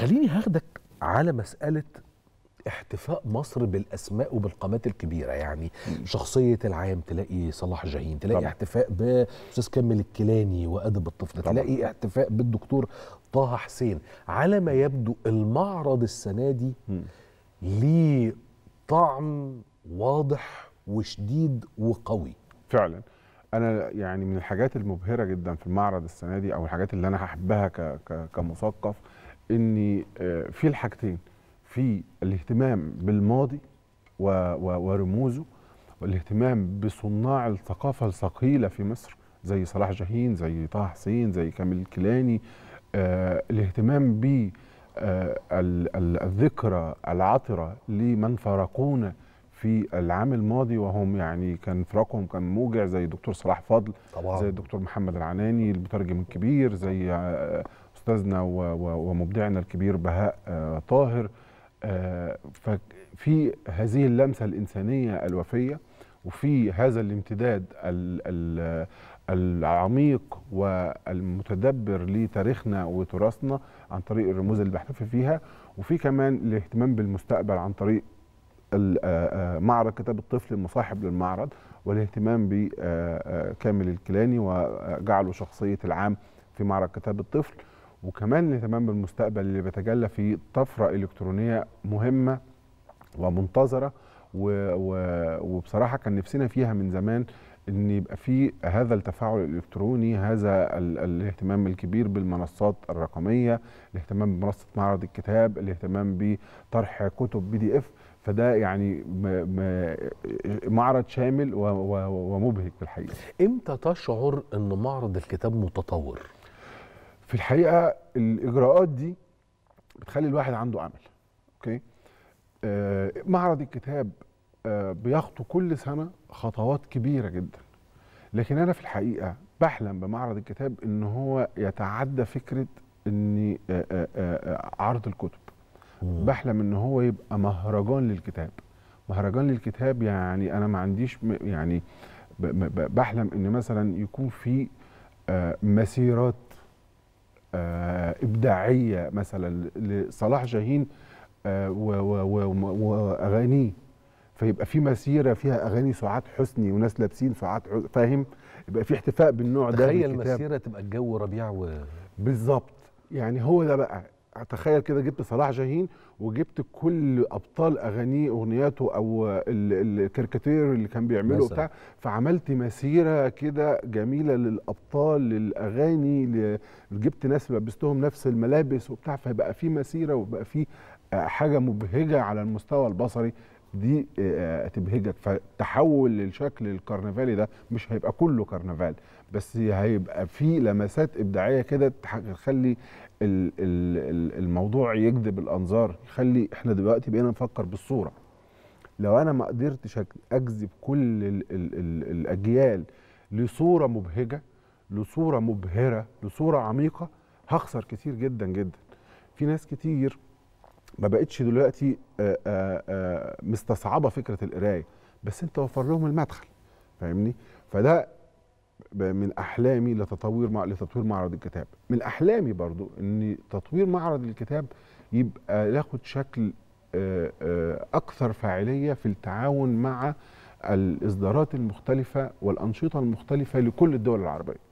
خليني هاخدك على مسألة احتفاء مصر بالاسماء وبالقامات الكبيره يعني شخصيه العام تلاقي صلاح جاهين تلاقي طبعا. احتفاء باستاذ كامل الكيلاني وادب الطفل طبعا. تلاقي احتفاء بالدكتور طه حسين على ما يبدو المعرض السنه دي ليه طعم واضح وشديد وقوي فعلا انا يعني من الحاجات المبهره جدا في المعرض السنه دي او الحاجات اللي انا هحبها كمثقف ان آه، في الحاجتين في الاهتمام بالماضي ورموزه والاهتمام بصناع الثقافه الثقيله في مصر زي صلاح جاهين زي طه حسين زي كامل الكيلاني آه الاهتمام ب آه الذكرى العطره لمن فارقونا في العام الماضي وهم يعني كان فراقهم كان موجع زي دكتور صلاح فضل طبعا. زي الدكتور محمد العناني المترجم الكبير زي آه استاذنا ومبدعنا الكبير بهاء آه، طاهر آه، ففي هذه اللمسه الانسانيه الوفيه وفي هذا الامتداد العميق والمتدبر لتاريخنا وتراثنا عن طريق الرموز اللي بحتفي فيها وفي كمان الاهتمام بالمستقبل عن طريق آه، معرض كتاب الطفل المصاحب للمعرض والاهتمام بكامل الكيلاني وجعله شخصيه العام في معرض كتاب الطفل وكمان الاهتمام بالمستقبل اللي بيتجلى في طفره الكترونيه مهمه ومنتظره و... و... وبصراحه كان نفسنا فيها من زمان ان يبقى في هذا التفاعل الالكتروني هذا ال... الاهتمام الكبير بالمنصات الرقميه الاهتمام بمنصه معرض الكتاب الاهتمام بطرح كتب بي دي اف فده يعني معرض شامل ومبهج في الحقيقه امتى تشعر ان معرض الكتاب متطور في الحقيقه الاجراءات دي بتخلي الواحد عنده امل اوكي آه معرض الكتاب آه بيخطو كل سنه خطوات كبيره جدا لكن انا في الحقيقه بحلم بمعرض الكتاب ان هو يتعدى فكره ان آه، آه، آه، عرض الكتب مم. بحلم ان هو يبقى مهرجان للكتاب مهرجان للكتاب يعني انا ما عنديش يعني بحلم ان مثلا يكون في مسيرات آه، ابداعيه مثلا لصلاح جاهين آه، واغانيه فيبقى في مسيره فيها اغاني سعاد حسني وناس لابسين سعاد فاهم يبقى في احتفاء بالنوع ده تخيل مسيره تبقى الجو ربيع و بالظبط يعني هو ده بقى تخيل كده جبت صلاح جاهين وجبت كل ابطال اغانيه اغنياته او الكاريكاتير اللي كان بيعمله بتاع فعملت مسيره كده جميله للابطال للاغاني جبت ناس لبستهم نفس الملابس وبتاع فبقى في مسيره وبقى في آه، حاجه مبهجه على المستوى البصري دي آه، آه، تبهجك فتحول الشكل الكرنفالي ده مش هيبقى كله كرنفال بس هيبقى في لمسات ابداعيه كده تخلي الموضوع يجذب الانظار يخلي احنا دلوقتي بقينا نفكر بالصوره لو انا ما قدرتش اجذب كل الـ الـ الـ الاجيال لصوره مبهجه لصوره مبهره لصوره عميقه هخسر كتير جدا جدا في ناس كتير ما بقتش دلوقتي آآ آه، آآ آه، آه، مستصعبه فكره القرايه بس انت وفر لهم المدخل فاهمني فده من احلامي لتطوير مع لتطوير معرض الكتاب من احلامي برضو ان تطوير معرض الكتاب يبقى ياخد شكل اكثر فاعليه في التعاون مع الاصدارات المختلفه والانشطه المختلفه لكل الدول العربيه